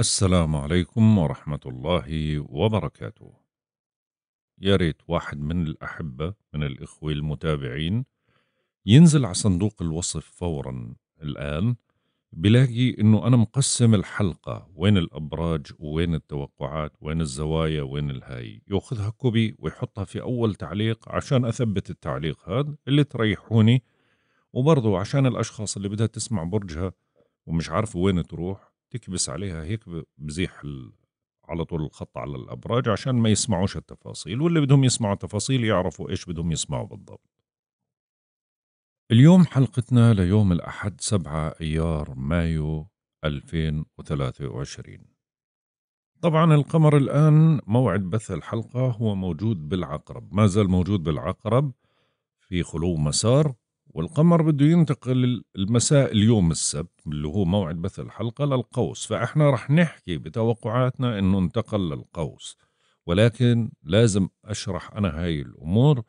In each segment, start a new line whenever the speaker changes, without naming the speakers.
السلام عليكم ورحمة الله وبركاته يا ريت واحد من الأحبة من الإخوة المتابعين ينزل على صندوق الوصف فورا الآن بلاقي إنه أنا مقسم الحلقة وين الأبراج وين التوقعات وين الزوايا وين الهاي يأخذها كوبي ويحطها في أول تعليق عشان أثبت التعليق هذا اللي تريحوني وبرضو عشان الأشخاص اللي بدها تسمع برجها ومش عارفة وين تروح تكبس عليها هيك بزيح على طول الخط على الابراج عشان ما يسمعوش التفاصيل واللي بدهم يسمعوا التفاصيل يعرفوا ايش بدهم يسمعوا بالضبط اليوم حلقتنا ليوم الأحد 7 أيار مايو 2023 طبعا القمر الآن موعد بث الحلقة هو موجود بالعقرب ما زال موجود بالعقرب في خلو مسار والقمر بده ينتقل المساء اليوم السبت اللي هو موعد بث الحلقة للقوس فإحنا رح نحكي بتوقعاتنا أنه انتقل للقوس ولكن لازم أشرح أنا هاي الأمور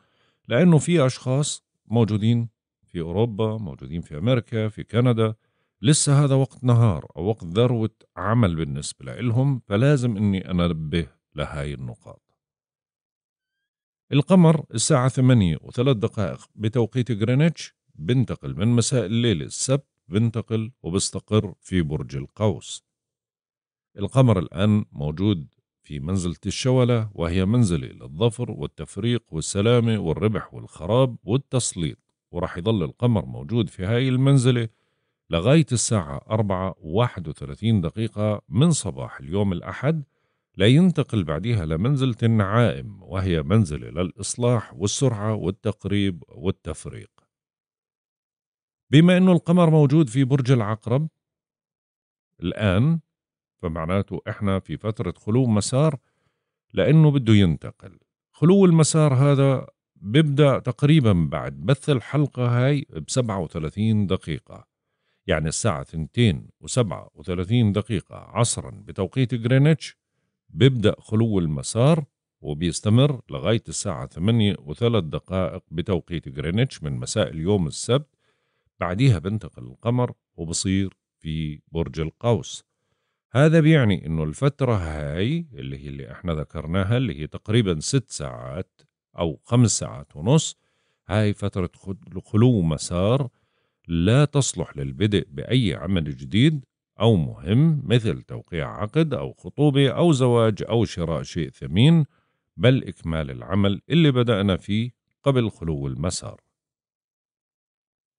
لأنه في أشخاص موجودين في أوروبا موجودين في أمريكا في كندا لسه هذا وقت نهار أو وقت ذروة عمل بالنسبة لهم فلازم أني أنبه لهاي النقاط القمر الساعة ثمانية وثلاث دقائق بتوقيت غرينتش بنتقل من مساء الليل السبت بنتقل وبستقر في برج القوس القمر الآن موجود في منزلة الشولة وهي منزلة للظفر والتفريق والسلامة والربح والخراب والتسليط ورح يظل القمر موجود في هاي المنزلة لغاية الساعة أربعة وواحد وثلاثين دقيقة من صباح اليوم الأحد لا ينتقل بعدها لمنزلة النعائم وهي منزلة للإصلاح والسرعة والتقريب والتفريق بما أن القمر موجود في برج العقرب الآن فمعناته إحنا في فترة خلو مسار لأنه بده ينتقل خلو المسار هذا بيبدأ تقريبا بعد بث الحلقة هاي ب 37 دقيقة يعني الساعة 2 و37 دقيقة عصرا بتوقيت جرينتش بيبدأ خلو المسار وبيستمر لغاية الساعة ثمانية وثلاث دقائق بتوقيت جرينتش من مساء اليوم السبت بعديها بنتقل القمر وبصير في برج القوس هذا بيعني انه الفترة هاي اللي هي اللي احنا ذكرناها اللي هي تقريبا ست ساعات او خمس ساعات ونص هاي فترة خلو مسار لا تصلح للبدء بأي عمل جديد أو مهم مثل توقيع عقد أو خطوبة أو زواج أو شراء شيء ثمين بل إكمال العمل اللي بدأنا فيه قبل خلو المسار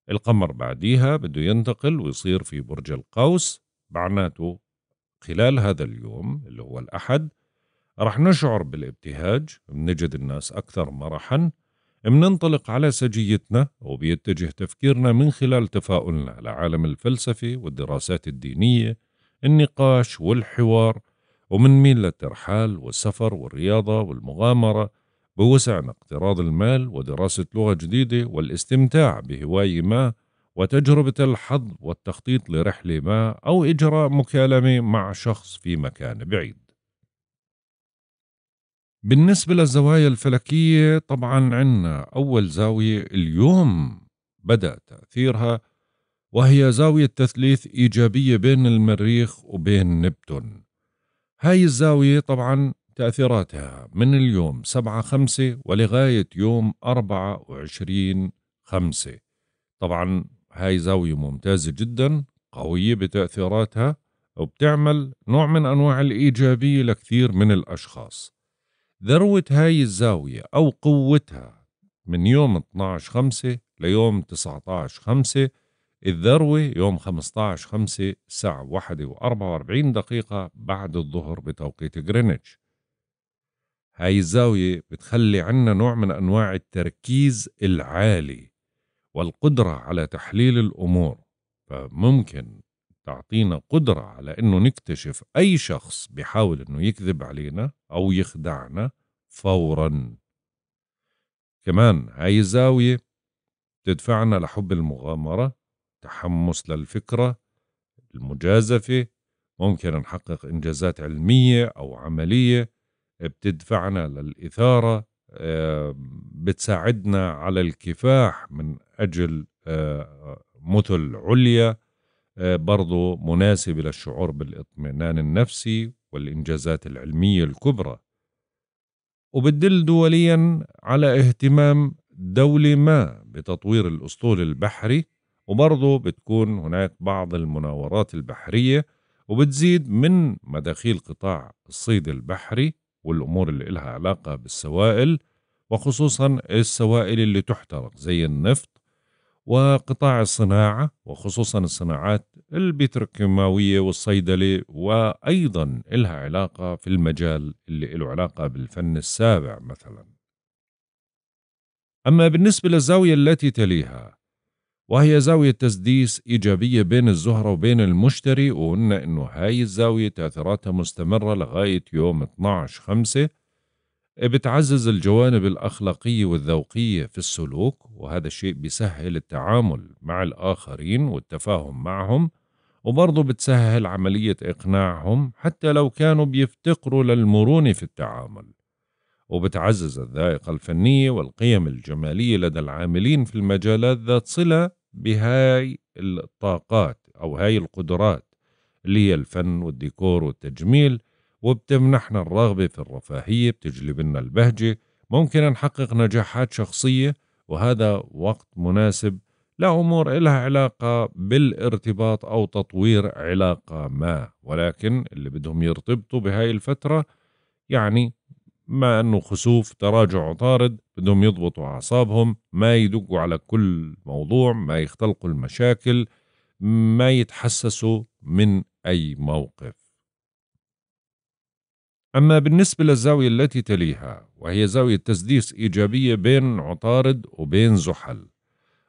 القمر بعديها بده ينتقل ويصير في برج القوس معناته خلال هذا اليوم اللي هو الأحد رح نشعر بالابتهاج بنجد الناس أكثر مرحا مننطلق على سجيتنا وبيتجه تفكيرنا من خلال تفاؤلنا لعالم الفلسفة والدراسات الدينية النقاش والحوار ميل للترحال والسفر والرياضة والمغامرة بوسعنا اقتراض المال ودراسة لغة جديدة والاستمتاع بهواية ما وتجربة الحظ والتخطيط لرحلة ما أو إجراء مكالمة مع شخص في مكان بعيد بالنسبة للزوايا الفلكية طبعا عنا أول زاوية اليوم بدأ تأثيرها وهي زاوية تثليث إيجابية بين المريخ وبين نبتون هاي الزاوية طبعا تأثيراتها من اليوم سبعة خمسة ولغاية يوم أربعة وعشرين خمسة طبعا هاي زاوية ممتازة جدا قوية بتأثيراتها وبتعمل نوع من أنواع الإيجابية لكثير من الأشخاص ذروة هاي الزاوية أو قوتها من يوم 12 5 ليوم 19 5 الذروة يوم 15 5 الساعة 1 و 44 دقيقة بعد الظهر بتوقيت جرينتش هاي الزاوية بتخلي عنا نوع من أنواع التركيز العالي والقدرة على تحليل الأمور فممكن تعطينا قدرة على أنه نكتشف أي شخص بيحاول أنه يكذب علينا أو يخدعنا فورا كمان هاي الزاوية بتدفعنا لحب المغامرة تحمس للفكرة المجازفة ممكن نحقق إنجازات علمية أو عملية بتدفعنا للإثارة بتساعدنا على الكفاح من أجل آه، آه، مثل عليا آه، برضو مناسبة للشعور بالاطمئنان النفسي والإنجازات العلمية الكبرى وبتدل دوليا على اهتمام دولة ما بتطوير الأسطول البحري وبرضه بتكون هناك بعض المناورات البحرية وبتزيد من مداخيل قطاع الصيد البحري والأمور اللي إلها علاقة بالسوائل وخصوصا السوائل اللي تحترق زي النفط وقطاع الصناعة وخصوصا الصناعات البتروكيماوية والصيدلة وأيضا إلها علاقة في المجال اللي له علاقة بالفن السابع مثلا أما بالنسبة للزاوية التي تليها وهي زاوية تسديس إيجابية بين الزهرة وبين المشتري وقلنا إنه هاي الزاوية تأثيراتها مستمرة لغاية يوم 12 خمسة بتعزز الجوانب الأخلاقية والذوقية في السلوك وهذا الشيء بيسهل التعامل مع الآخرين والتفاهم معهم وبرضه بتسهل عملية إقناعهم حتى لو كانوا بيفتقروا للمرونة في التعامل وبتعزز الذائقة الفنية والقيم الجمالية لدى العاملين في المجالات ذات صلة بهاي الطاقات أو هاي القدرات اللي هي الفن والديكور والتجميل وبتمنحنا الرغبة في الرفاهية بتجلب لنا البهجة ممكن نحقق نجاحات شخصية وهذا وقت مناسب لأمور إلها علاقة بالارتباط أو تطوير علاقة ما ولكن اللي بدهم يرتبطوا بهاي الفترة يعني ما أنه خسوف تراجع طارد بدهم يضبطوا أعصابهم ما يدقوا على كل موضوع ما يختلقوا المشاكل ما يتحسسوا من أي موقف أما بالنسبة للزاوية التي تليها وهي زاوية تسديس إيجابية بين عطارد وبين زحل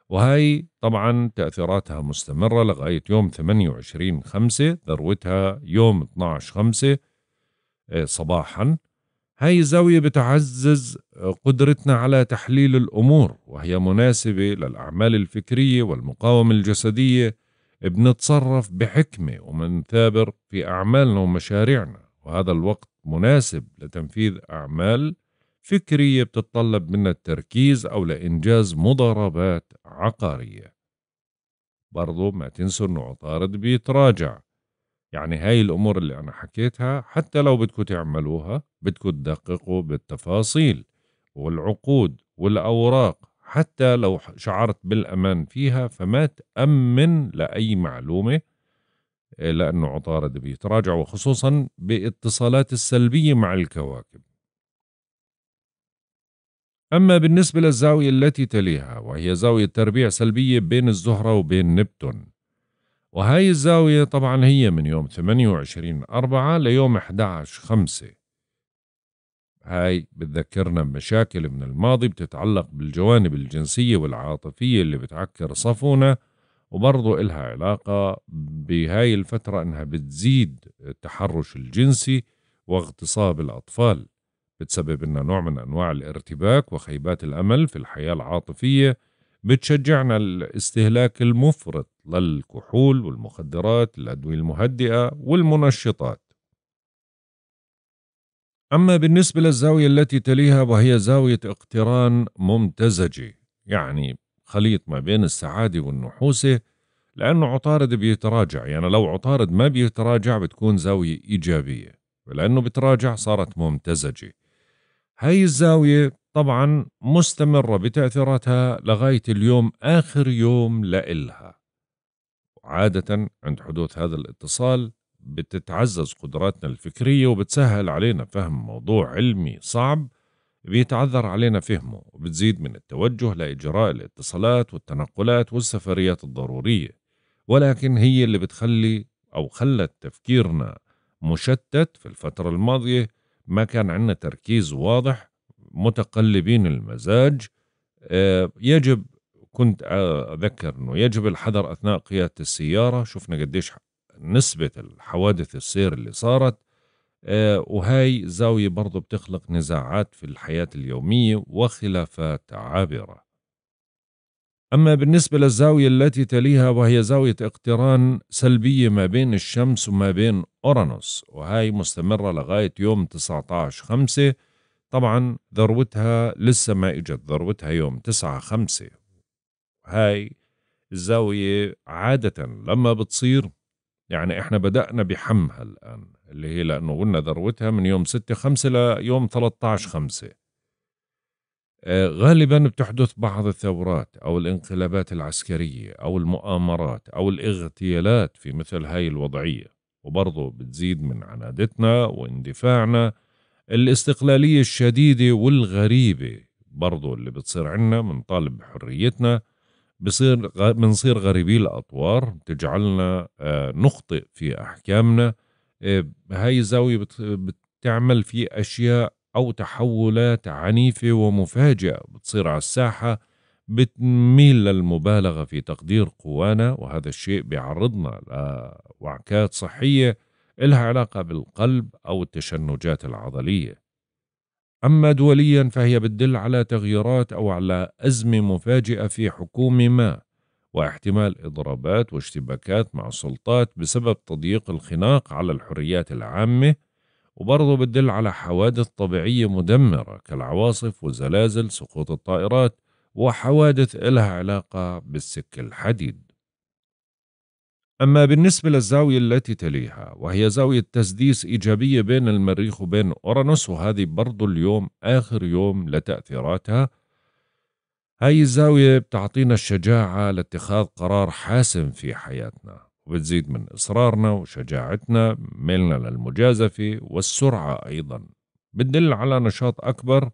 وهي طبعا تأثيراتها مستمرة لغاية يوم 28 خمسة ذروتها يوم 12 خمسة آه، صباحا هاي الزاوية بتعزز آه، قدرتنا على تحليل الأمور وهي مناسبة للأعمال الفكرية والمقاومة الجسدية بنتصرف بحكمة ومنثابر في أعمالنا ومشاريعنا وهذا الوقت مناسب لتنفيذ أعمال فكرية بتتطلب منا التركيز أو لإنجاز مضاربات عقارية برضو ما تنسوا أنه عطارد بيتراجع يعني هاي الأمور اللي أنا حكيتها حتى لو بدكم تعملوها بدكم تدققوا بالتفاصيل والعقود والأوراق حتى لو شعرت بالأمان فيها فما تأمن لأي معلومة لأنه عطارد بيتراجع وخصوصا باتصالات السلبية مع الكواكب أما بالنسبة للزاوية التي تليها وهي زاوية تربيع سلبية بين الزهرة وبين نبتون وهاي الزاوية طبعا هي من يوم 28 4 ليوم 11 5 هاي بتذكرنا بمشاكل من الماضي بتتعلق بالجوانب الجنسية والعاطفية اللي بتعكر صفونا وبرضه إلها علاقة بهاي الفترة أنها بتزيد التحرش الجنسي واغتصاب الأطفال بتسبب لنا نوع من أنواع الارتباك وخيبات الأمل في الحياة العاطفية بتشجعنا الاستهلاك المفرط للكحول والمخدرات الأدوية المهدئة والمنشطات أما بالنسبة للزاوية التي تليها وهي زاوية اقتران ممتزجة يعني خليط ما بين السعادة والنحوسة لأنه عطارد بيتراجع يعني لو عطارد ما بيتراجع بتكون زاوية إيجابية ولأنه بتراجع صارت ممتزجة هاي الزاوية طبعا مستمرة بتأثيراتها لغاية اليوم آخر يوم لإلها عادة عند حدوث هذا الاتصال بتتعزز قدراتنا الفكرية وبتسهل علينا فهم موضوع علمي صعب بيتعذر علينا فهمه وبتزيد من التوجه لإجراء الاتصالات والتنقلات والسفريات الضرورية ولكن هي اللي بتخلي أو خلت تفكيرنا مشتت في الفترة الماضية ما كان عندنا تركيز واضح متقلبين المزاج آه، يجب كنت أذكر أنه يجب الحذر أثناء قيادة السيارة شفنا قديش نسبة الحوادث السير اللي صارت آه، وهاي زاوية برضو بتخلق نزاعات في الحياة اليومية وخلافات عابرة أما بالنسبة للزاوية التي تليها وهي زاوية اقتران سلبية ما بين الشمس وما بين أورانوس وهي مستمرة لغاية يوم 19 خمسة طبعا ذروتها لسه ما إجت ذروتها يوم 9 خمسة هاي الزاوية عادة لما بتصير يعني احنا بدأنا بحمها الآن اللي هي لأنه قلنا ذروتها من يوم 6 خمسة ليوم 13 خمسة آه، غالبا بتحدث بعض الثورات أو الانقلابات العسكرية أو المؤامرات أو الاغتيالات في مثل هاي الوضعية وبرضه بتزيد من عنادتنا واندفاعنا الاستقلالية الشديدة والغريبة برضه اللي بتصير عنا بنطالب بحريتنا بصير بنصير غريبي الأطوار بتجعلنا آه، نخطئ في أحكامنا آه، هاي الزاوية بتعمل في أشياء أو تحولات عنيفة ومفاجئة بتصير على الساحة بتميل للمبالغة في تقدير قوانا وهذا الشيء بيعرضنا لوعكات صحية إلها علاقة بالقلب أو التشنجات العضلية أما دوليا فهي بتدل على تغييرات أو على أزمة مفاجئة في حكومة ما واحتمال إضرابات واشتباكات مع السلطات بسبب تضييق الخناق على الحريات العامة وبرضه بتدل على حوادث طبيعية مدمرة كالعواصف والزلازل سقوط الطائرات وحوادث إلها علاقة بالسك الحديد أما بالنسبة للزاوية التي تليها وهي زاوية تسديس إيجابية بين المريخ وبين أورانوس وهذه برضو اليوم آخر يوم لتأثيراتها هاي الزاوية بتعطينا الشجاعة لاتخاذ قرار حاسم في حياتنا وبتزيد من إصرارنا وشجاعتنا ميلنا للمجازفة والسرعة أيضا بتدل على نشاط أكبر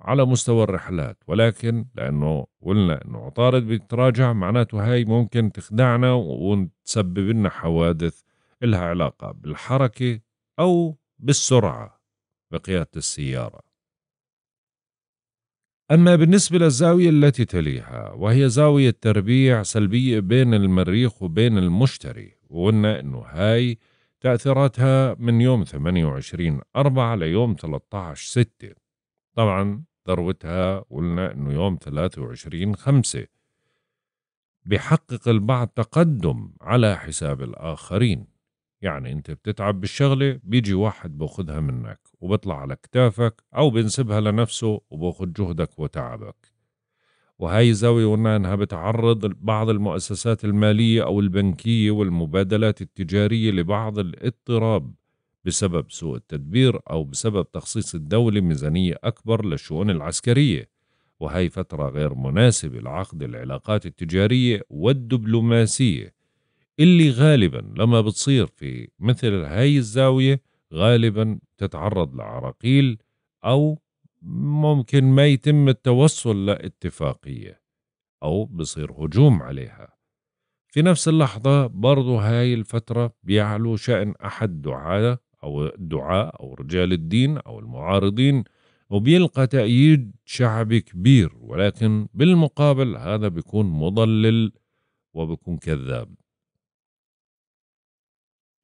على مستوى الرحلات ولكن لأنه قلنا أنه عطارد بيتراجع معناته هاي ممكن تخدعنا وتسبب لنا حوادث إلها علاقة بالحركة أو بالسرعة بقيادة السيارة أما بالنسبة للزاوية التي تليها وهي زاوية تربيع سلبية بين المريخ وبين المشتري وقلنا أنه هاي تأثيراتها من يوم 28 أربعة ليوم 13 ستة طبعا ذروتها قلنا أنه يوم 23 خمسة بحقق البعض تقدم على حساب الآخرين يعني انت بتتعب بالشغلة بيجي واحد بأخذها منك وبطلع على كتافك أو بينسبها لنفسه وبأخذ جهدك وتعبك وهي زاوية قلنا أنها بتعرض بعض المؤسسات المالية أو البنكية والمبادلات التجارية لبعض الاضطراب بسبب سوء التدبير أو بسبب تخصيص الدولة ميزانية أكبر للشؤون العسكرية وهي فترة غير مناسبة لعقد العلاقات التجارية والدبلوماسية اللي غالبا لما بتصير في مثل هاي الزاوية غالبا تتعرض لعراقيل أو ممكن ما يتم التوصل لاتفاقية أو بصير هجوم عليها في نفس اللحظة برضو هاي الفترة بيعلو شأن أحد دعاة أو الدعاء أو رجال الدين أو المعارضين وبيلقى تأييد شعبي كبير ولكن بالمقابل هذا بيكون مضلل وبيكون كذاب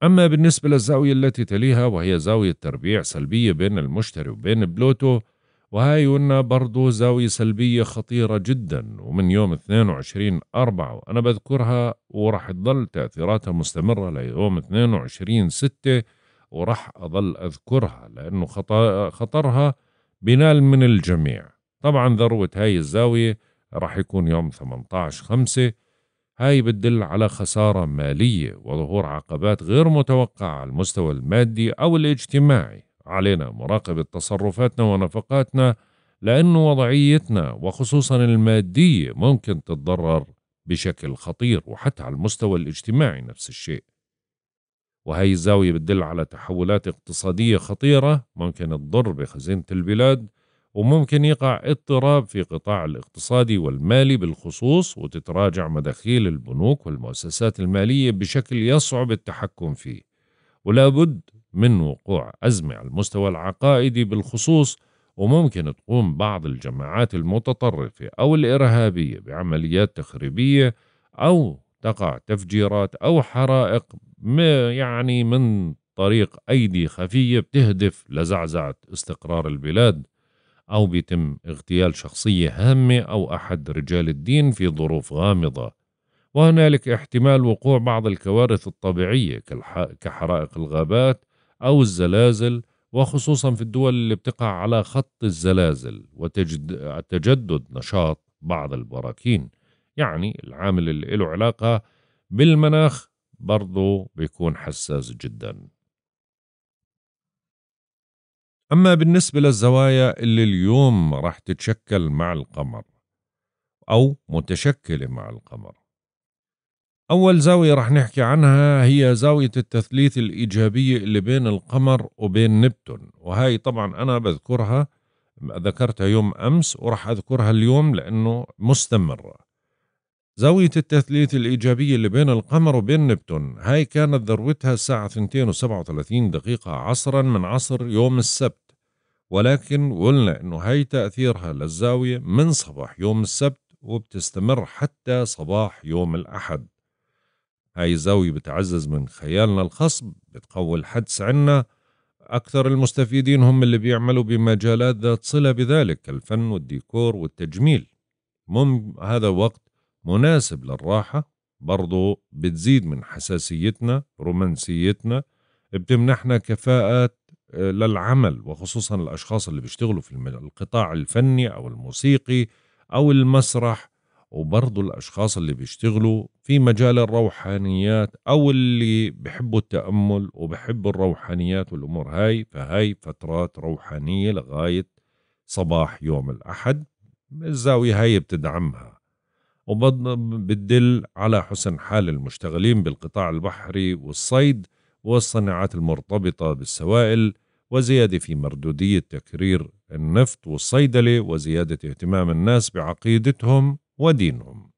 أما بالنسبة للزاوية التي تليها وهي زاوية تربيع سلبية بين المشتري وبين بلوتو وهاي قلنا برضو زاوية سلبية خطيرة جدا ومن يوم 22 أربعة وأنا بذكرها وراح تظل تأثيراتها مستمرة ليوم 22 ستة وراح أظل أذكرها لأنه خطرها بنال من الجميع طبعا ذروة هاي الزاوية راح يكون يوم 18 خمسة هاي بتدل على خسارة مالية وظهور عقبات غير متوقعة على المستوى المادي أو الاجتماعي علينا مراقبة تصرفاتنا ونفقاتنا لأن وضعيتنا وخصوصا المادية ممكن تتضرر بشكل خطير وحتى على المستوى الاجتماعي نفس الشيء وهي الزاوية بتدل على تحولات اقتصادية خطيرة ممكن تضر بخزينة البلاد وممكن يقع اضطراب في قطاع الاقتصادي والمالي بالخصوص وتتراجع مداخيل البنوك والمؤسسات المالية بشكل يصعب التحكم فيه ولا بد من وقوع أزمة على المستوى العقائدي بالخصوص وممكن تقوم بعض الجماعات المتطرفة أو الإرهابية بعمليات تخريبية أو تقع تفجيرات أو حرائق يعني من طريق أيدي خفية بتهدف لزعزعة استقرار البلاد أو بيتم اغتيال شخصية هامة أو أحد رجال الدين في ظروف غامضة وهنالك احتمال وقوع بعض الكوارث الطبيعية كحرائق الغابات أو الزلازل وخصوصا في الدول اللي بتقع على خط الزلازل وتجدد نشاط بعض البراكين يعني العامل اللي له علاقة بالمناخ برضه بيكون حساس جداً أما بالنسبة للزوايا اللي اليوم راح تتشكل مع القمر أو متشكلة مع القمر أول زاوية رح نحكي عنها هي زاوية التثليث الإيجابية اللي بين القمر وبين نبتون وهي طبعا أنا بذكرها ذكرتها يوم أمس ورح أذكرها اليوم لأنه مستمرة زاوية التثليث الإيجابية اللي بين القمر وبين نبتون هاي كانت ذروتها الساعة 2 و37 دقيقة عصرا من عصر يوم السبت ولكن قلنا انه هاي تأثيرها للزاوية من صباح يوم السبت وبتستمر حتى صباح يوم الأحد هاي الزاوية بتعزز من خيالنا الخصب بتقوي الحدس عنا أكثر المستفيدين هم اللي بيعملوا بمجالات ذات صلة بذلك كالفن والديكور والتجميل مم هذا وقت مناسب للراحة برضو بتزيد من حساسيتنا رومانسيتنا بتمنحنا كفاءات آه، للعمل وخصوصا الأشخاص اللي بيشتغلوا في القطاع الفني أو الموسيقي أو المسرح وبرضو الأشخاص اللي بيشتغلوا في مجال الروحانيات أو اللي بحبوا التأمل وبحبوا الروحانيات والأمور هاي فهاي فترات روحانية لغاية صباح يوم الأحد الزاوية هاي بتدعمها وبتدل على حسن حال المشتغلين بالقطاع البحري والصيد والصناعات المرتبطة بالسوائل وزيادة في مردودية تكرير النفط والصيدلة وزيادة اهتمام الناس بعقيدتهم ودينهم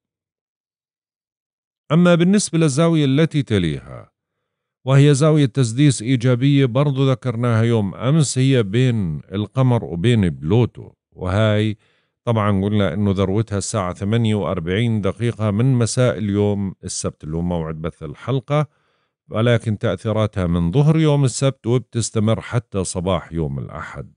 أما بالنسبة للزاوية التي تليها وهي زاوية تسديس إيجابية برضو ذكرناها يوم أمس هي بين القمر وبين بلوتو وهاي طبعا قلنا انه ذروتها الساعة 48 دقيقة من مساء اليوم السبت اللي هو موعد بث الحلقة ولكن تأثيراتها من ظهر يوم السبت وبتستمر حتى صباح يوم الأحد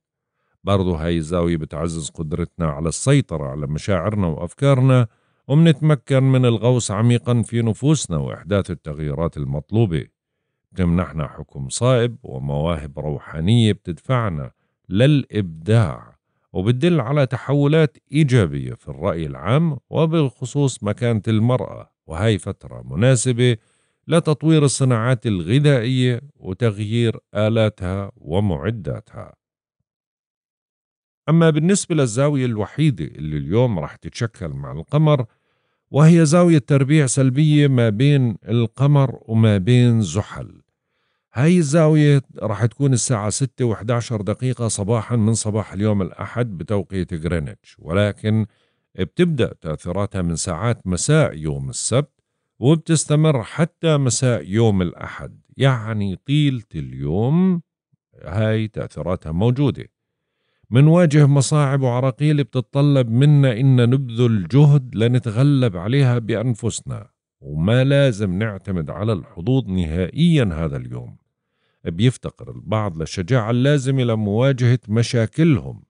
برضو هاي الزاوية بتعزز قدرتنا على السيطرة على مشاعرنا وأفكارنا ومنتمكن من الغوص عميقا في نفوسنا وإحداث التغييرات المطلوبة بتمنحنا حكم صائب ومواهب روحانية بتدفعنا للإبداع وبتدل على تحولات إيجابية في الرأي العام وبالخصوص مكانة المرأة وهي فترة مناسبة لتطوير الصناعات الغذائية وتغيير آلاتها ومعداتها أما بالنسبة للزاوية الوحيدة اللي اليوم رح تتشكل مع القمر وهي زاوية تربيع سلبية ما بين القمر وما بين زحل هاي الزاوية راح تكون الساعة 6 و11 دقيقة صباحا من صباح اليوم الأحد بتوقيت غرينتش ولكن بتبدأ تأثيراتها من ساعات مساء يوم السبت وبتستمر حتى مساء يوم الأحد يعني طيلة اليوم هاي تأثيراتها موجودة منواجه مصاعب وعراقيل بتتطلب منا إن نبذل جهد لنتغلب عليها بأنفسنا وما لازم نعتمد على الحظوظ نهائيا هذا اليوم بيفتقر البعض للشجاعة اللازمة لمواجهة مشاكلهم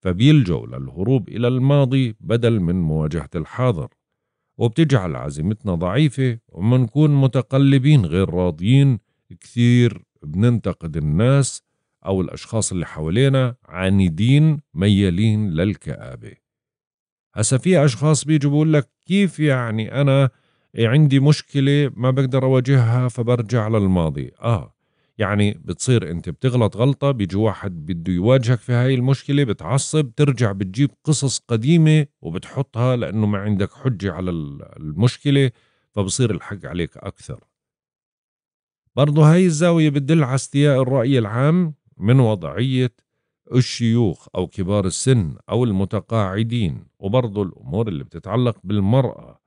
فبيلجوا للهروب إلى الماضي بدل من مواجهة الحاضر وبتجعل عزيمتنا ضعيفة ومنكون متقلبين غير راضيين كثير بننتقد الناس أو الأشخاص اللي حوالينا عنيدين ميالين للكآبة هسا في أشخاص بيجوا بيقول لك كيف يعني أنا إيه، عندي مشكله ما بقدر اواجهها فبرجع للماضي اه يعني بتصير انت بتغلط غلطه بيجي واحد بده يواجهك في هاي المشكله بتعصب ترجع بتجيب قصص قديمه وبتحطها لانه ما عندك حجه على المشكله فبصير الحق عليك اكثر برضه هاي الزاويه بتدل على استياء الراي العام من وضعيه الشيوخ أو كبار السن أو المتقاعدين وبرضه الأمور اللي بتتعلق بالمرأة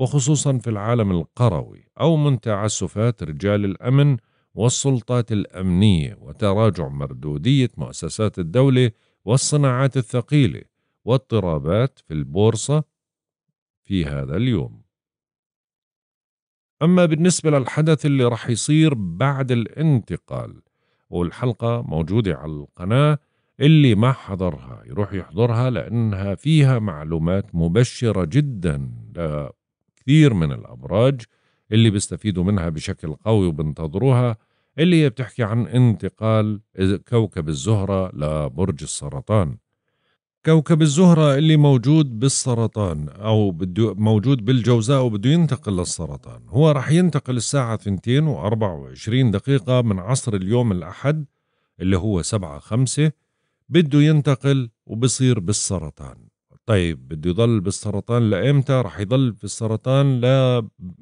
وخصوصا في العالم القروي أو من تعسفات رجال الأمن والسلطات الأمنية وتراجع مردودية مؤسسات الدولة والصناعات الثقيلة واضطرابات في البورصة في هذا اليوم أما بالنسبة للحدث اللي رح يصير بعد الانتقال والحلقة موجودة على القناة اللي ما حضرها يروح يحضرها لأنها فيها معلومات مبشرة جدا كتير من الأبراج اللي بيستفيدوا منها بشكل قوي وبينتظروها اللي هي بتحكي عن انتقال كوكب الزهرة لبرج السرطان كوكب الزهرة اللي موجود بالسرطان أو بده موجود بالجوزاء وبده ينتقل للسرطان هو رح ينتقل الساعة 2 و 24 دقيقة من عصر اليوم الأحد اللي هو 7 5 بده ينتقل وبصير بالسرطان طيب بده يضل بالسرطان لامتى؟ رح يضل في السرطان ل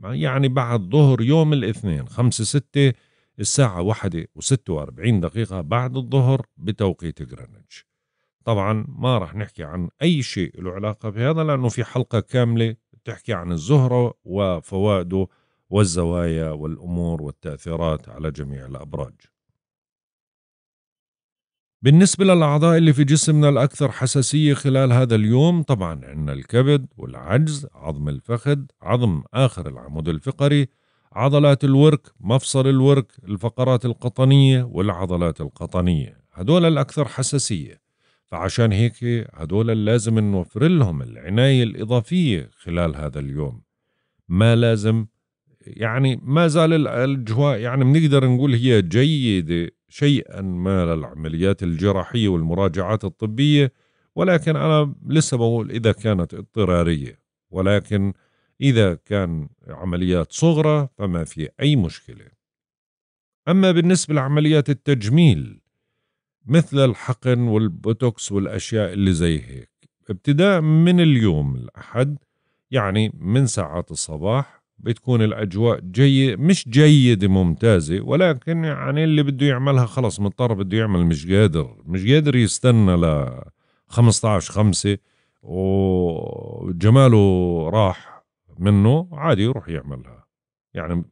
يعني بعد ظهر يوم الاثنين 5 6 الساعة واحدة وستة واربعين دقيقة بعد الظهر بتوقيت غرينتش طبعا ما رح نحكي عن أي شيء له علاقة بهذا لأنه في حلقة كاملة بتحكي عن الزهرة وفوائده والزوايا والأمور والتأثيرات على جميع الأبراج. بالنسبة للأعضاء اللي في جسمنا الأكثر حساسية خلال هذا اليوم طبعا عندنا الكبد والعجز عظم الفخذ عظم آخر العمود الفقري عضلات الورك مفصل الورك الفقرات القطنية والعضلات القطنية هدول الأكثر حساسية فعشان هيك هدول لازم نوفر لهم العناية الإضافية خلال هذا اليوم ما لازم يعني ما زال الأجواء يعني بنقدر نقول هي جيدة شيئا ما للعمليات الجراحية والمراجعات الطبية ولكن أنا لسه بقول إذا كانت اضطرارية ولكن إذا كان عمليات صغرى فما في أي مشكلة أما بالنسبة لعمليات التجميل مثل الحقن والبوتوكس والأشياء اللي زي هيك ابتداء من اليوم الأحد يعني من ساعات الصباح بتكون الاجواء جيد مش جيده ممتازه ولكن يعني اللي بده يعملها خلص مضطر بده يعمل مش قادر مش قادر يستنى ل 15 5 وجماله راح منه عادي يروح يعملها يعني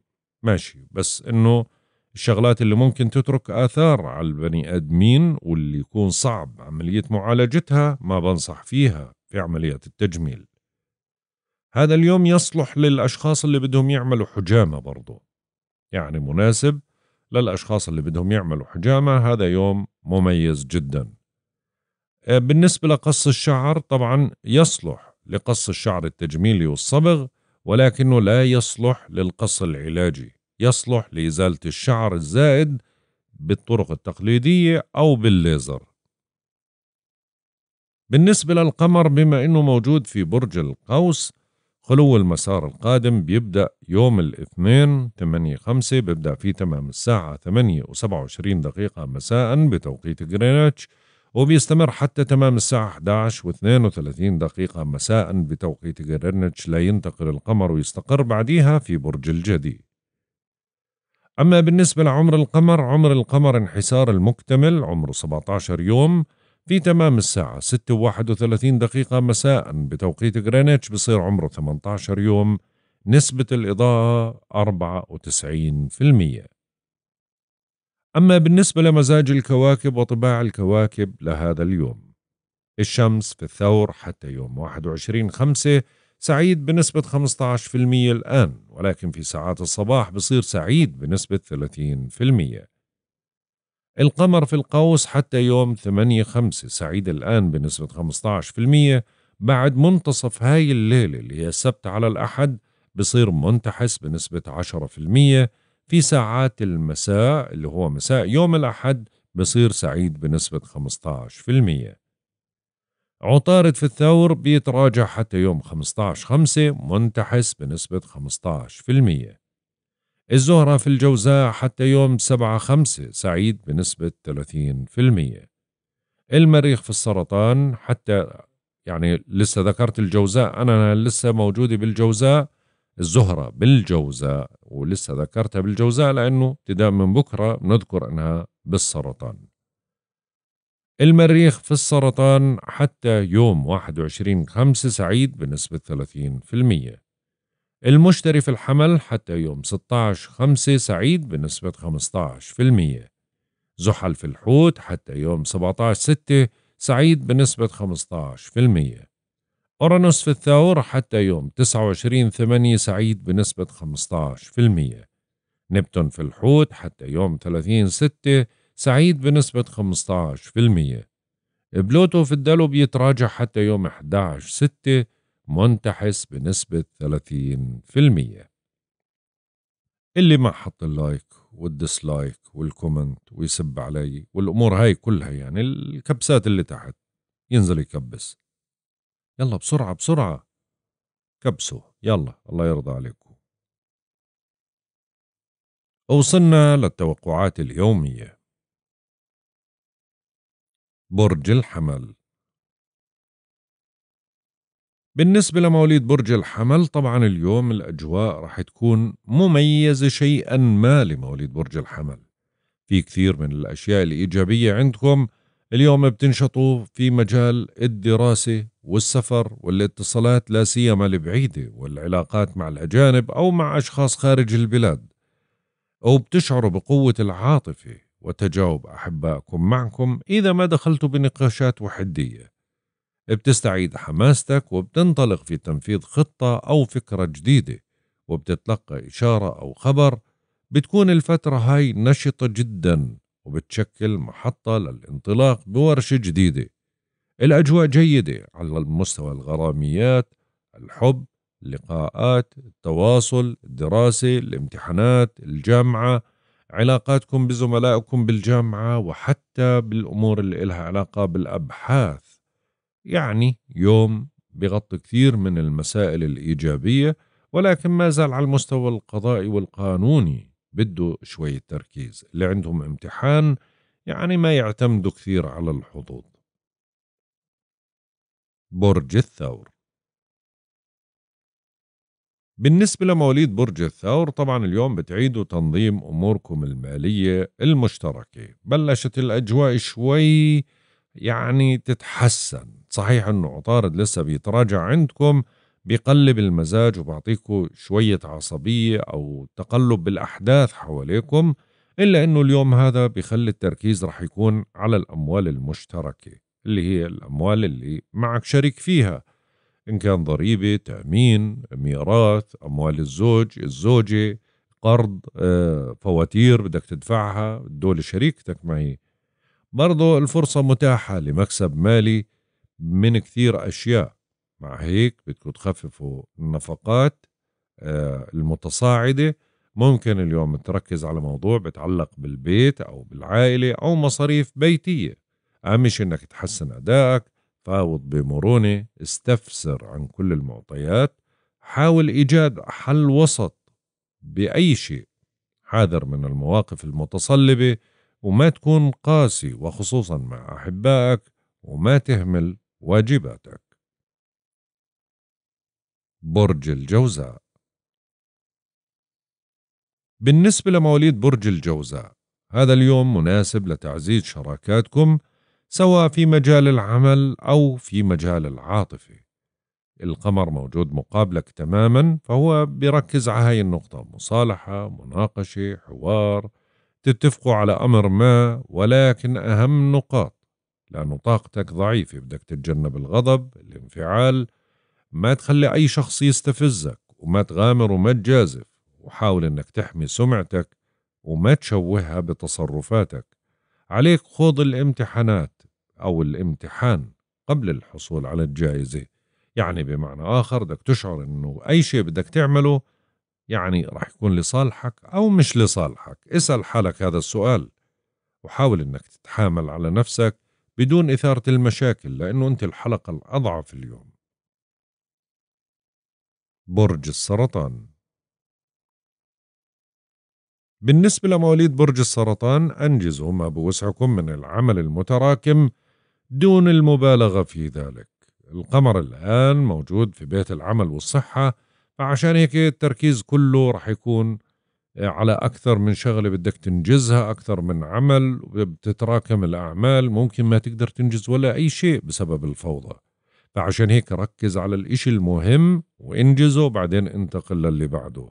ماشي بس انه الشغلات اللي ممكن تترك اثار على البني ادمين واللي يكون صعب عمليه معالجتها ما بنصح فيها في عمليات التجميل هذا اليوم يصلح للأشخاص اللي بدهم يعملوا حجامة برضو يعني مناسب للأشخاص اللي بدهم يعملوا حجامة هذا يوم مميز جدا آه، بالنسبة لقص الشعر طبعا يصلح لقص الشعر التجميلي والصبغ ولكنه لا يصلح للقص العلاجي يصلح لإزالة الشعر الزائد بالطرق التقليدية أو بالليزر بالنسبة للقمر بما أنه موجود في برج القوس خلو المسار القادم بيبدأ يوم الاثنين 8 5 بيبدأ في تمام الساعة 8 و27 دقيقة مساء بتوقيت غرينتش وبيستمر حتى تمام الساعة 11 و32 دقيقة مساء بتوقيت غرينتش لينتقل القمر ويستقر بعديها في برج الجدي أما بالنسبة لعمر القمر عمر القمر انحسار المكتمل عمره 17 يوم في تمام الساعة 6 و 31 دقيقة مساء بتوقيت غرينتش بصير عمره 18 يوم نسبة الإضاءة 94% أما بالنسبة لمزاج الكواكب وطباع الكواكب لهذا اليوم الشمس في الثور حتى يوم 21 خمسة سعيد بنسبة 15% الآن ولكن في ساعات الصباح بصير سعيد بنسبة 30% القمر في القوس حتى يوم 8 5 سعيد الآن بنسبة 15% بعد منتصف هاي الليلة اللي هي السبت على الأحد بصير منتحس بنسبة 10% في ساعات المساء اللي هو مساء يوم الأحد بصير سعيد بنسبة 15% عطارد في الثور بيتراجع حتى يوم 15 5 منتحس بنسبة 15% الزهرة في الجوزاء حتى يوم سبعة خمسة سعيد بنسبة 30% المريخ في السرطان حتى يعني لسه ذكرت الجوزاء أنا لسه موجودة بالجوزاء الزهرة بالجوزاء ولسه ذكرتها بالجوزاء لأنه ابتداء من بكرة بنذكر أنها بالسرطان المريخ في السرطان حتى يوم 21 خمسة سعيد بنسبة 30% المشتري في الحمل حتى يوم 16/5 سعيد بنسبة 15%. زحل في الحوت حتى يوم 17/6 سعيد بنسبة 15%. أورانوس في الثور حتى يوم 29/8 سعيد بنسبة 15%. نبتون في الحوت حتى يوم 30/6 سعيد بنسبة 15%. بلوتو في الدلو بيتراجع حتى يوم 11/6 منتحس بنسبة 30% اللي ما حط اللايك والديسلايك والكومنت ويسب علي والأمور هاي كلها يعني الكبسات اللي تحت ينزل يكبس يلا بسرعة بسرعة كبسوا يلا الله يرضى عليكم وصلنا للتوقعات اليومية برج الحمل بالنسبة لمواليد برج الحمل طبعا اليوم الأجواء رح تكون مميزة شيئا ما لمواليد برج الحمل في كثير من الأشياء الإيجابية عندكم اليوم بتنشطوا في مجال الدراسة والسفر والاتصالات لا سيما البعيدة والعلاقات مع الأجانب أو مع أشخاص خارج البلاد أو بتشعروا بقوة العاطفة وتجاوب أحبائكم معكم إذا ما دخلتوا بنقاشات وحدية بتستعيد حماستك وبتنطلق في تنفيذ خطة أو فكرة جديدة وبتتلقى إشارة أو خبر بتكون الفترة هاي نشطة جدا وبتشكل محطة للانطلاق بورشة جديدة الأجواء جيدة على المستوى الغراميات الحب اللقاءات التواصل الدراسة الامتحانات الجامعة علاقاتكم بزملائكم بالجامعة وحتى بالأمور اللي إلها علاقة بالأبحاث يعني يوم بغطي كثير من المسائل الإيجابية ولكن ما زال على المستوى القضائي والقانوني بده شوية تركيز اللي عندهم امتحان يعني ما يعتمدوا كثير على الحظوظ برج الثور بالنسبة لمواليد برج الثور طبعا اليوم بتعيدوا تنظيم أموركم المالية المشتركة بلشت الأجواء شوي يعني تتحسن صحيح انه عطارد لسه بيتراجع عندكم بيقلب المزاج وبعطيكم شوية عصبية أو تقلب بالأحداث حواليكم إلا أنه اليوم هذا بيخلي التركيز رح يكون على الأموال المشتركة اللي هي الأموال اللي معك شريك فيها إن كان ضريبة تأمين ميراث أموال الزوج الزوجة قرض آه، فواتير بدك تدفعها دول شريكتك معي برضو الفرصة متاحة لمكسب مالي من كثير أشياء مع هيك بدكم تخففوا النفقات آه، المتصاعدة ممكن اليوم تركز على موضوع بتعلق بالبيت أو بالعائلة أو مصاريف بيتية أهم شيء أنك تحسن أدائك فاوض بمرونة استفسر عن كل المعطيات حاول إيجاد حل وسط بأي شيء حاذر من المواقف المتصلبة وما تكون قاسي وخصوصا مع أحبائك وما تهمل واجباتك برج الجوزاء بالنسبة لمواليد برج الجوزاء هذا اليوم مناسب لتعزيز شراكاتكم سواء في مجال العمل أو في مجال العاطفة القمر موجود مقابلك تماما فهو بيركز على هاي النقطة مصالحة مناقشة حوار تتفقوا على أمر ما ولكن أهم نقاط لأنه طاقتك ضعيفة بدك تتجنب الغضب الانفعال ما تخلي أي شخص يستفزك وما تغامر وما تجازف وحاول أنك تحمي سمعتك وما تشوهها بتصرفاتك عليك خوض الامتحانات أو الامتحان قبل الحصول على الجائزة يعني بمعنى آخر بدك تشعر أنه أي شيء بدك تعمله يعني راح يكون لصالحك أو مش لصالحك اسأل حالك هذا السؤال وحاول أنك تتحامل على نفسك بدون إثارة المشاكل لأنه أنت الحلقة الأضعف اليوم برج السرطان بالنسبة لمواليد برج السرطان أنجزوا ما بوسعكم من العمل المتراكم دون المبالغة في ذلك القمر الآن موجود في بيت العمل والصحة فعشان هيك التركيز كله رح يكون على أكثر من شغلة بدك تنجزها أكثر من عمل بتتراكم الأعمال ممكن ما تقدر تنجز ولا أي شيء بسبب الفوضى فعشان هيك ركز على الإشي المهم وانجزه بعدين انتقل للي بعده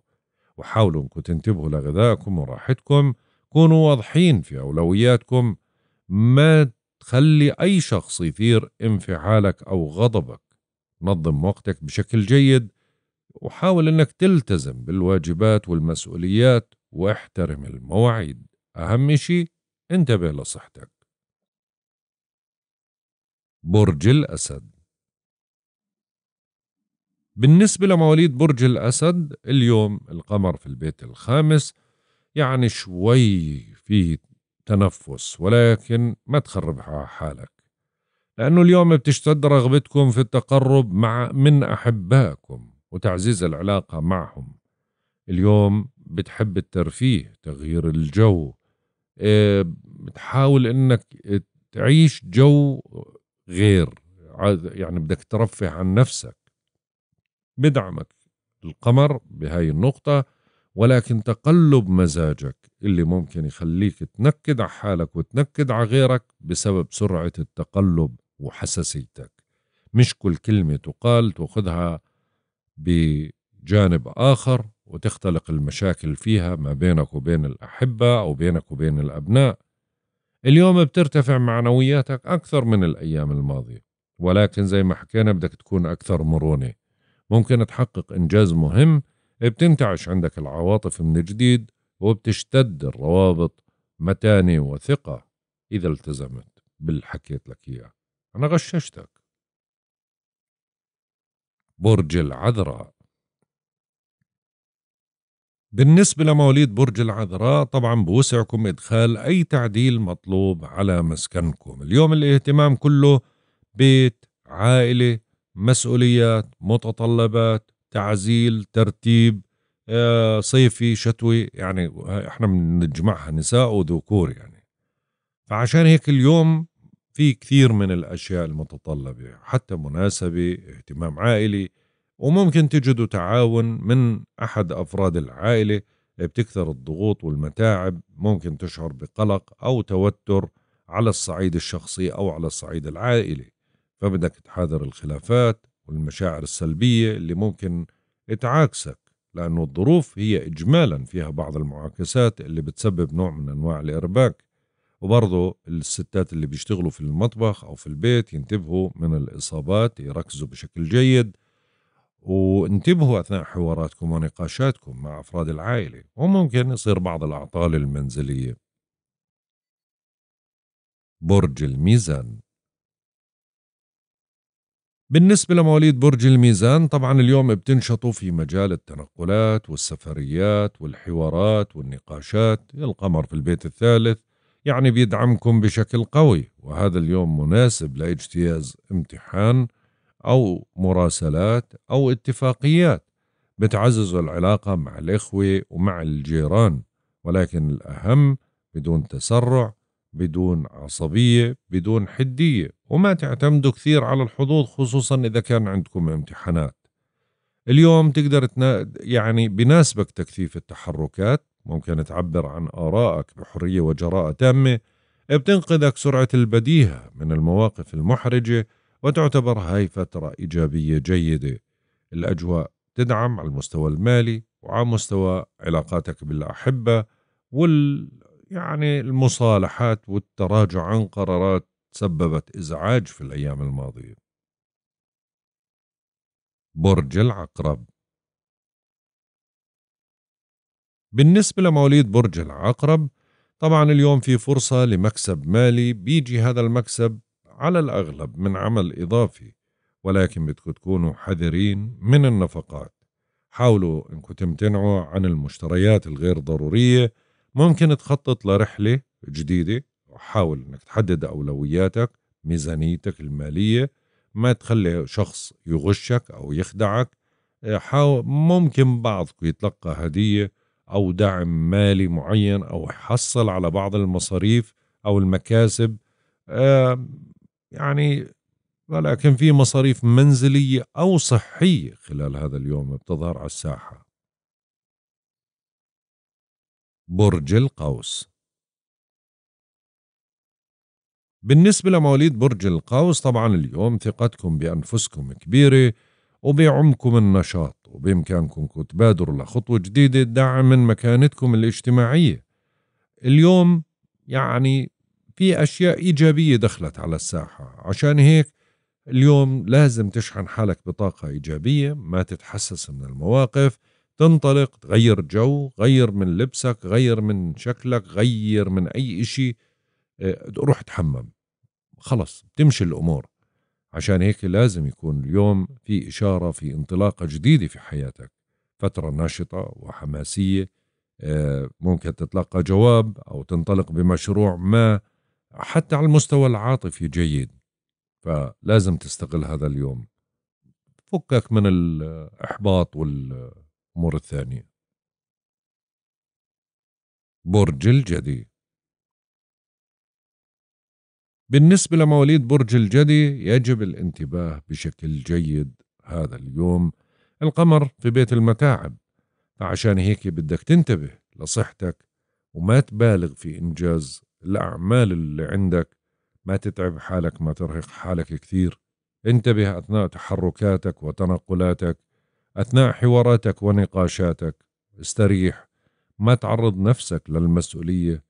وحاولوا انكم تنتبهوا لغذائكم وراحتكم كونوا واضحين في أولوياتكم ما تخلي أي شخص يثير انفعالك أو غضبك نظم وقتك بشكل جيد وحاول أنك تلتزم بالواجبات والمسؤوليات واحترم المواعيد أهم شيء انتبه لصحتك برج الأسد بالنسبة لمواليد برج الأسد اليوم القمر في البيت الخامس يعني شوي في تنفس ولكن ما تخرب حالك لأنه اليوم بتشتد رغبتكم في التقرب مع من أحبائكم وتعزيز العلاقة معهم اليوم بتحب الترفيه تغيير الجو آه، بتحاول انك تعيش جو غير يعني بدك ترفه عن نفسك بدعمك القمر بهاي النقطة ولكن تقلب مزاجك اللي ممكن يخليك تنكد على حالك وتنكد على غيرك بسبب سرعة التقلب وحساسيتك مش كل كلمة تقال تأخذها بجانب آخر وتختلق المشاكل فيها ما بينك وبين الأحبة أو بينك وبين الأبناء اليوم بترتفع معنوياتك أكثر من الأيام الماضية ولكن زي ما حكينا بدك تكون أكثر مرونة ممكن تحقق إنجاز مهم بتنتعش عندك العواطف من جديد وبتشتد الروابط متانة وثقة إذا التزمت بالحكيت لك إياه أنا غششتك برج العذراء بالنسبة لمواليد برج العذراء طبعا بوسعكم إدخال أي تعديل مطلوب على مسكنكم اليوم الاهتمام كله بيت عائلة مسؤوليات متطلبات تعزيل ترتيب آه، صيفي شتوي يعني احنا بنجمعها نساء وذكور يعني فعشان هيك اليوم في كثير من الأشياء المتطلبة حتى مناسبة اهتمام عائلي وممكن تجدوا تعاون من أحد أفراد العائلة بتكثر الضغوط والمتاعب ممكن تشعر بقلق أو توتر على الصعيد الشخصي أو على الصعيد العائلي فبدك تحاذر الخلافات والمشاعر السلبية اللي ممكن تعاكسك لأنه الظروف هي إجمالا فيها بعض المعاكسات اللي بتسبب نوع من أنواع الإرباك وبرضه الستات اللي بيشتغلوا في المطبخ أو في البيت ينتبهوا من الإصابات يركزوا بشكل جيد وانتبهوا أثناء حواراتكم ونقاشاتكم مع أفراد العائلة وممكن يصير بعض الأعطال المنزلية برج الميزان بالنسبة لمواليد برج الميزان طبعا اليوم بتنشطوا في مجال التنقلات والسفريات والحوارات والنقاشات القمر في البيت الثالث يعني بيدعمكم بشكل قوي وهذا اليوم مناسب لاجتياز امتحان أو مراسلات أو اتفاقيات بتعززوا العلاقة مع الإخوة ومع الجيران ولكن الأهم بدون تسرع بدون عصبية بدون حدية وما تعتمدوا كثير على الحظوظ خصوصا إذا كان عندكم امتحانات اليوم تقدر تنا... يعني بناسبك تكثيف التحركات ممكن تعبر عن آرائك بحرية وجراءة تامة بتنقذك سرعة البديهة من المواقف المحرجة وتعتبر هاي فترة إيجابية جيدة الأجواء تدعم على المستوى المالي وعلى مستوى علاقاتك بالأحبة وال يعني المصالحات والتراجع عن قرارات سببت إزعاج في الأيام الماضية برج العقرب بالنسبة لمواليد برج العقرب طبعا اليوم في فرصة لمكسب مالي بيجي هذا المكسب على الأغلب من عمل إضافي ولكن بدكم تكونوا حذرين من النفقات حاولوا انكم تمتنعوا عن المشتريات الغير ضرورية ممكن تخطط لرحلة جديدة وحاول انك تحدد أولوياتك ميزانيتك المالية ما تخلي شخص يغشك أو يخدعك حاول ممكن بعضكم يتلقى هدية أو دعم مالي معين أو حصل على بعض المصاريف أو المكاسب يعني ولكن في مصاريف منزلية أو صحية خلال هذا اليوم بتظهر على الساحة برج القوس بالنسبة لمواليد برج القوس طبعا اليوم ثقتكم بأنفسكم كبيرة وبعمكم النشاط وبإمكانكم تبادروا لخطوة جديدة تدعم من مكانتكم الاجتماعية اليوم يعني في أشياء إيجابية دخلت على الساحة عشان هيك اليوم لازم تشحن حالك بطاقة إيجابية ما تتحسس من المواقف تنطلق تغير جو غير من لبسك غير من شكلك غير من أي إشي آه، روح تحمم خلص بتمشي الأمور عشان هيك لازم يكون اليوم في إشارة في انطلاقة جديدة في حياتك فترة نشطة وحماسية آه، ممكن تتلقى جواب أو تنطلق بمشروع ما حتى على المستوى العاطفي جيد فلازم تستغل هذا اليوم فكك من الإحباط والأمور الثانية برج الجدي بالنسبة لمواليد برج الجدي يجب الانتباه بشكل جيد هذا اليوم القمر في بيت المتاعب فعشان هيك بدك تنتبه لصحتك وما تبالغ في إنجاز الأعمال اللي عندك ما تتعب حالك ما ترهق حالك كثير انتبه أثناء تحركاتك وتنقلاتك أثناء حواراتك ونقاشاتك استريح ما تعرض نفسك للمسؤولية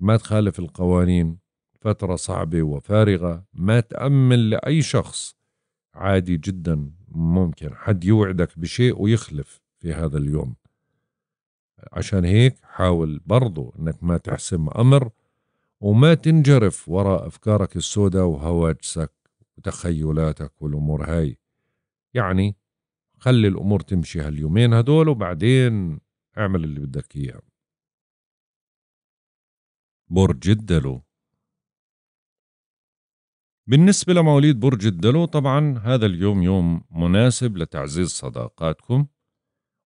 ما تخالف القوانين فترة صعبة وفارغة ما تأمن لأي شخص عادي جدا ممكن حد يوعدك بشيء ويخلف في هذا اليوم عشان هيك حاول برضو انك ما تحسم امر وما تنجرف وراء افكارك السوداء وهواجسك وتخيلاتك والامور هاي يعني خلي الامور تمشي هاليومين هدول وبعدين اعمل اللي بدك اياه برج الدلو بالنسبة لمواليد برج الدلو طبعا هذا اليوم يوم مناسب لتعزيز صداقاتكم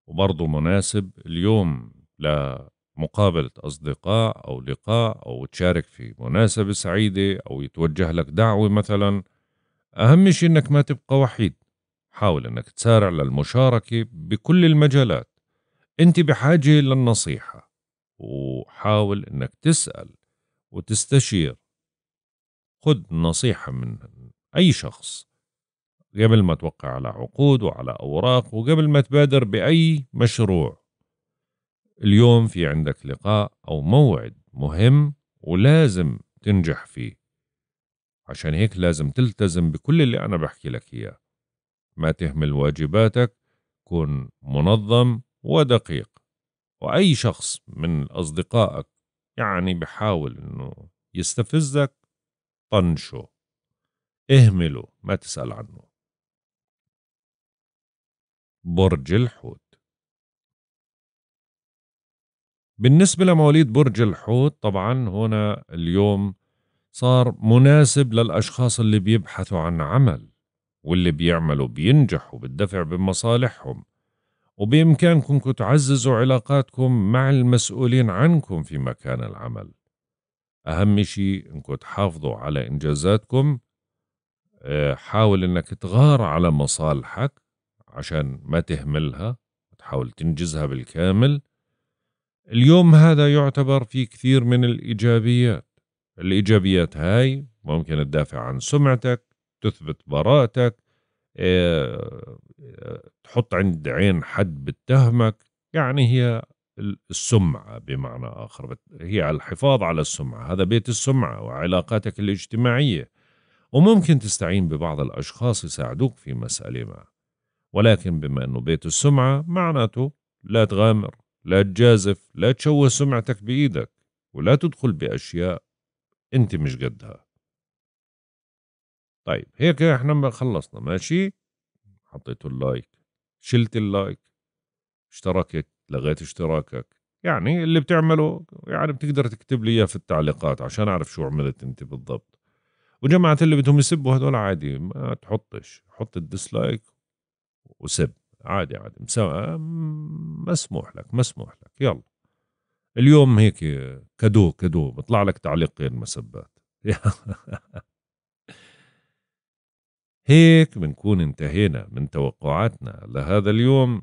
وبرضه مناسب اليوم لمقابلة أصدقاء أو لقاء أو تشارك في مناسبة سعيدة أو يتوجه لك دعوة مثلا أهم شيء أنك ما تبقى وحيد حاول أنك تسارع للمشاركة بكل المجالات أنت بحاجة للنصيحة وحاول أنك تسأل وتستشير خد نصيحة من أي شخص قبل ما توقع على عقود وعلى أوراق وقبل ما تبادر بأي مشروع اليوم في عندك لقاء أو موعد مهم ولازم تنجح فيه عشان هيك لازم تلتزم بكل اللي أنا بحكي لك إياه ما تهمل واجباتك كن منظم ودقيق وأي شخص من أصدقائك يعني بحاول أنه يستفزك طنشه اهمله ما تسأل عنه برج الحوت بالنسبة لمواليد برج الحوت طبعا هنا اليوم صار مناسب للأشخاص اللي بيبحثوا عن عمل واللي بيعملوا بينجحوا بالدفع بمصالحهم وبإمكانكم تعززوا علاقاتكم مع المسؤولين عنكم في مكان العمل أهم شيء إنكم تحافظوا على إنجازاتكم آه، حاول إنك تغار على مصالحك عشان ما تهملها وتحاول تنجزها بالكامل اليوم هذا يعتبر في كثير من الإيجابيات الإيجابيات هاي ممكن تدافع عن سمعتك تثبت براءتك آه، آه، تحط عند عين حد بتهمك يعني هي السمعة بمعنى آخر هي على الحفاظ على السمعة هذا بيت السمعة وعلاقاتك الاجتماعية وممكن تستعين ببعض الأشخاص يساعدوك في مسألة ما ولكن بما أنه بيت السمعة معناته لا تغامر لا تجازف لا تشوه سمعتك بإيدك ولا تدخل بأشياء أنت مش قدها طيب هيك احنا ما خلصنا ماشي حطيت اللايك شلت اللايك اشتركت لغيت اشتراكك يعني اللي بتعمله يعني بتقدر تكتب لي اياه في التعليقات عشان اعرف شو عملت انت بالضبط وجماعة اللي بدهم يسبوا هدول عادي ما تحطش حط الديسلايك وسب عادي عادي مسموح لك مسموح لك يلا اليوم هيك كادو كادو بطلع لك تعليقين مسبات هيك بنكون انتهينا من توقعاتنا لهذا اليوم